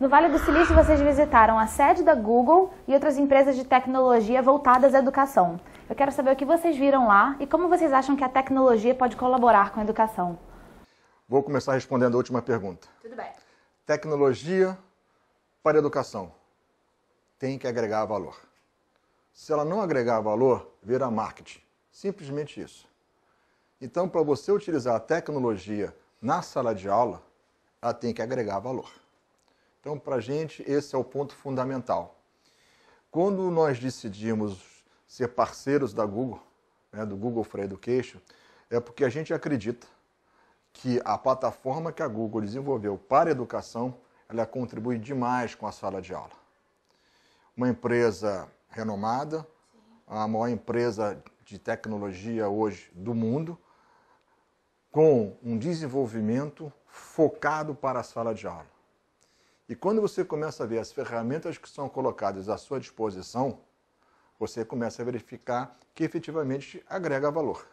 No Vale do Silício, vocês visitaram a sede da Google e outras empresas de tecnologia voltadas à educação. Eu quero saber o que vocês viram lá e como vocês acham que a tecnologia pode colaborar com a educação. Vou começar respondendo a última pergunta. Tudo bem. Tecnologia para a educação tem que agregar valor. Se ela não agregar valor, vira marketing. Simplesmente isso. Então, para você utilizar a tecnologia na sala de aula, ela tem que agregar valor. Então, para a gente, esse é o ponto fundamental. Quando nós decidimos ser parceiros da Google, né, do Google for Education, é porque a gente acredita que a plataforma que a Google desenvolveu para a educação, ela contribui demais com a sala de aula. Uma empresa renomada, a maior empresa de tecnologia hoje do mundo, com um desenvolvimento focado para a sala de aula. E quando você começa a ver as ferramentas que são colocadas à sua disposição, você começa a verificar que efetivamente agrega valor.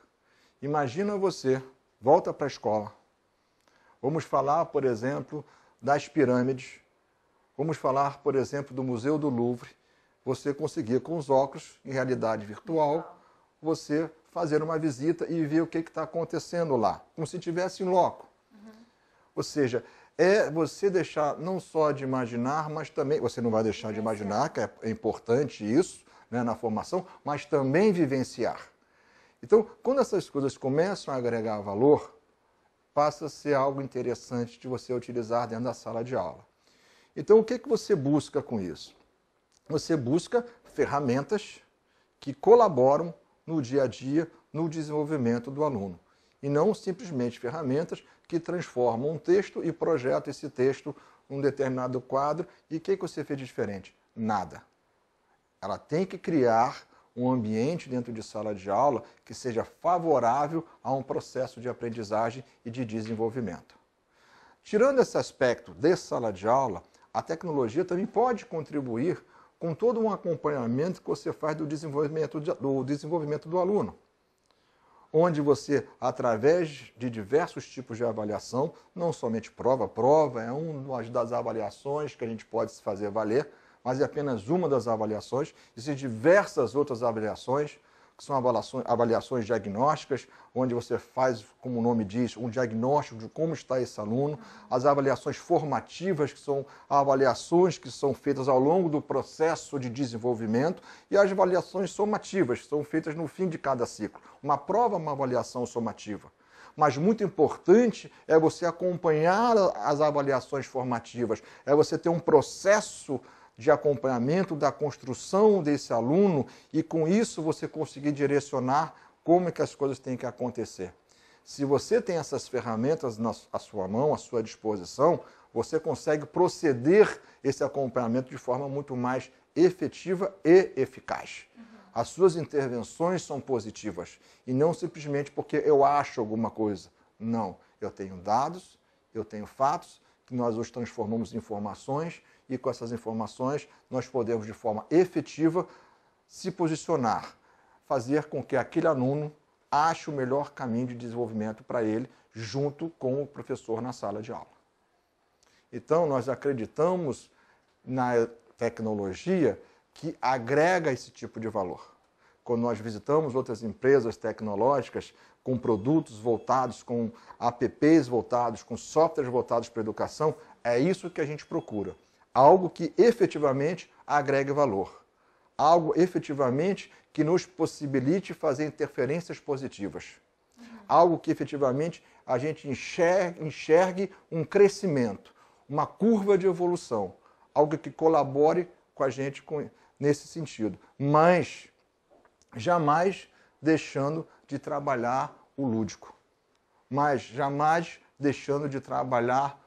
Imagina você, volta para a escola. Vamos falar, por exemplo, das pirâmides. Vamos falar, por exemplo, do Museu do Louvre. Você conseguir com os óculos, em realidade virtual, você fazer uma visita e ver o que está acontecendo lá, como se tivesse em loco. Uhum. Ou seja, é você deixar não só de imaginar, mas também, você não vai deixar de imaginar, que é importante isso né, na formação, mas também vivenciar. Então, quando essas coisas começam a agregar valor, passa a ser algo interessante de você utilizar dentro da sala de aula. Então, o que, que você busca com isso? Você busca ferramentas que colaboram no dia a dia, no desenvolvimento do aluno e não simplesmente ferramentas que transformam um texto e projetam esse texto num determinado quadro. E o que, que você fez de diferente? Nada. Ela tem que criar um ambiente dentro de sala de aula que seja favorável a um processo de aprendizagem e de desenvolvimento. Tirando esse aspecto de sala de aula, a tecnologia também pode contribuir com todo um acompanhamento que você faz do desenvolvimento, do desenvolvimento do aluno onde você, através de diversos tipos de avaliação, não somente prova, prova é uma das avaliações que a gente pode se fazer valer, mas é apenas uma das avaliações, existem diversas outras avaliações, que são avaliações, avaliações diagnósticas, onde você faz, como o nome diz, um diagnóstico de como está esse aluno, as avaliações formativas, que são avaliações que são feitas ao longo do processo de desenvolvimento, e as avaliações somativas, que são feitas no fim de cada ciclo. Uma prova é uma avaliação somativa mas muito importante é você acompanhar as avaliações formativas, é você ter um processo de acompanhamento da construção desse aluno e com isso você conseguir direcionar como é que as coisas têm que acontecer. Se você tem essas ferramentas na sua mão, à sua disposição, você consegue proceder esse acompanhamento de forma muito mais efetiva e eficaz. Uhum. As suas intervenções são positivas e não simplesmente porque eu acho alguma coisa. Não, eu tenho dados, eu tenho fatos nós os transformamos em informações e com essas informações nós podemos, de forma efetiva, se posicionar, fazer com que aquele aluno ache o melhor caminho de desenvolvimento para ele, junto com o professor na sala de aula. Então, nós acreditamos na tecnologia que agrega esse tipo de valor quando nós visitamos outras empresas tecnológicas com produtos voltados, com apps voltados, com softwares voltados para a educação, é isso que a gente procura. Algo que efetivamente agregue valor. Algo efetivamente que nos possibilite fazer interferências positivas. Uhum. Algo que efetivamente a gente enxergue, enxergue um crescimento, uma curva de evolução. Algo que colabore com a gente com, nesse sentido. Mas jamais deixando de trabalhar o lúdico, mas jamais deixando de trabalhar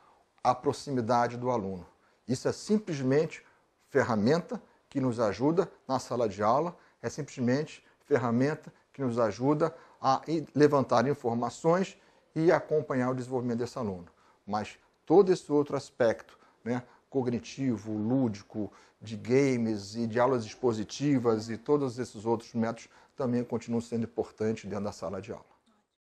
a proximidade do aluno. Isso é simplesmente ferramenta que nos ajuda na sala de aula, é simplesmente ferramenta que nos ajuda a levantar informações e acompanhar o desenvolvimento desse aluno. Mas todo esse outro aspecto, né, cognitivo, lúdico, de games e de aulas expositivas e todos esses outros métodos também continuam sendo importantes dentro da sala de aula.